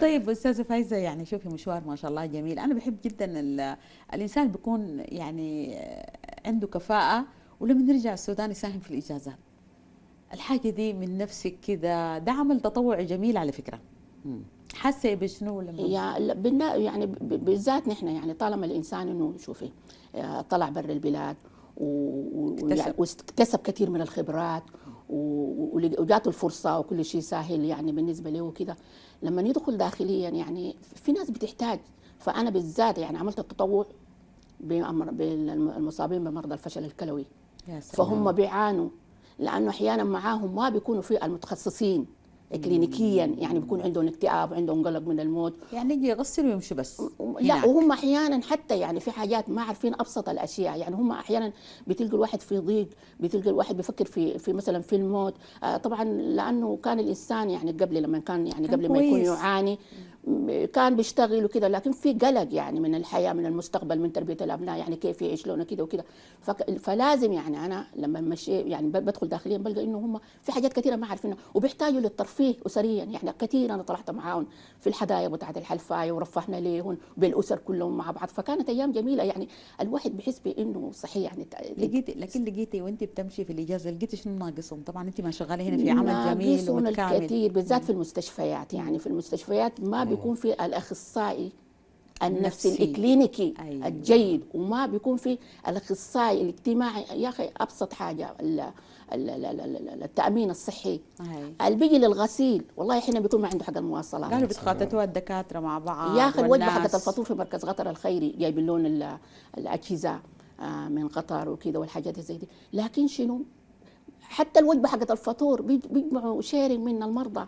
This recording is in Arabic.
طيب استاذه فايزه يعني شوفي مشوار ما شاء الله جميل انا بحب جدا الانسان بيكون يعني آه، عنده كفاءه ولما نرجع السودان يساهم في الاجازات الحاجه دي من نفسك كذا ده عمل تطوعي جميل على فكره حاسه بشنو لما يعني يعني بالذات نحن يعني طالما الانسان انه شوفي آه، طلع برا البلاد واكتسب كثير من الخبرات وجاته الفرصه وكل شيء سهل يعني بالنسبه له وكذا لما يدخل داخليا يعني في ناس بتحتاج فانا بالذات يعني عملت التطوع بالمصابين بمرضى الفشل الكلوي فهم بيعانوا لانه احيانا معاهم ما بيكونوا في المتخصصين كلينيكيا يعني بيكون عندهم اكتئاب وعندهم قلق من الموت يعني يجي يغسل ويمشي بس لا وهم احيانا حتى يعني في حاجات ما عارفين ابسط الاشياء يعني هم احيانا بتلقى الواحد في ضيق بتلقى الواحد بيفكر في في مثلا في الموت آه، طبعا لانه كان الانسان يعني قبل لما كان يعني كان قبل كويس. ما يكون يعاني كان بيشتغل وكذا لكن في قلق يعني من الحياه من المستقبل من تربيه الابناء يعني كيف لونه كذا وكذا فلازم يعني انا لما مشي يعني بدخل داخليا بلقى انه هم في حاجات كثيره ما عارفينها وبيحتاجوا للترفيه اسريا يعني كثير انا طلعت معاهم في الحدايا بتاعت الحلفايه ورفهنا ليهم بالاسر كلهم مع بعض فكانت ايام جميله يعني الواحد بيحس بانه صحيح يعني لقيتي لكن لقيتي وانت بتمشي في الاجازه لقيتي شنو ناقصهم طبعا انت ما شغاله هنا في عمل جميل وكامل كثير بالذات في المستشفيات يعني في المستشفيات ما بيكون في الاخصائي النفسي الاكلينيكي الكلينيكي أيوة. الجيد وما بيكون في الاخصائي الاجتماعي يا اخي ابسط حاجه التامين الصحي أيوة. اللي بيجي للغسيل والله احنا بيكون ما عنده حق المواصلات كانوا بيتخاطتوا الدكاتره مع بعض يا اخي الوجبه حقت الفطور في مركز قطر الخيري جايب لون الاجهزه آه، من قطر وكذا والحاجات زي دي لكن شنو حتى الوجبه حقت الفطور بيجمعوا شيرنج من المرضى